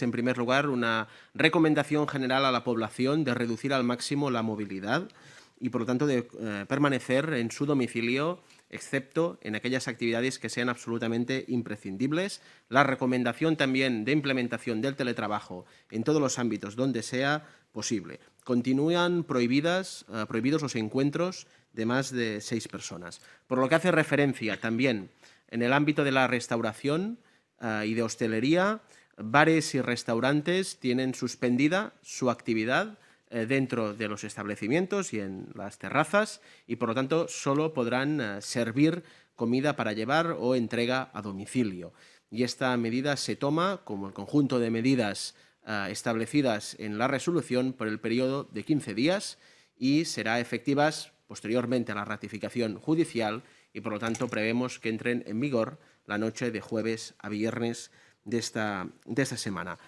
En primer lugar, una recomendación general a la población de reducir al máximo la movilidad y, por lo tanto, de eh, permanecer en su domicilio, excepto en aquellas actividades que sean absolutamente imprescindibles. La recomendación también de implementación del teletrabajo en todos los ámbitos donde sea posible. Continúan prohibidas, eh, prohibidos los encuentros de más de seis personas. Por lo que hace referencia también en el ámbito de la restauración eh, y de hostelería, bares y restaurantes tienen suspendida su actividad eh, dentro de los establecimientos y en las terrazas y por lo tanto solo podrán eh, servir comida para llevar o entrega a domicilio. Y esta medida se toma como el conjunto de medidas eh, establecidas en la resolución por el periodo de 15 días y será efectivas posteriormente a la ratificación judicial y por lo tanto prevemos que entren en vigor la noche de jueves a viernes de esta, de esta semana.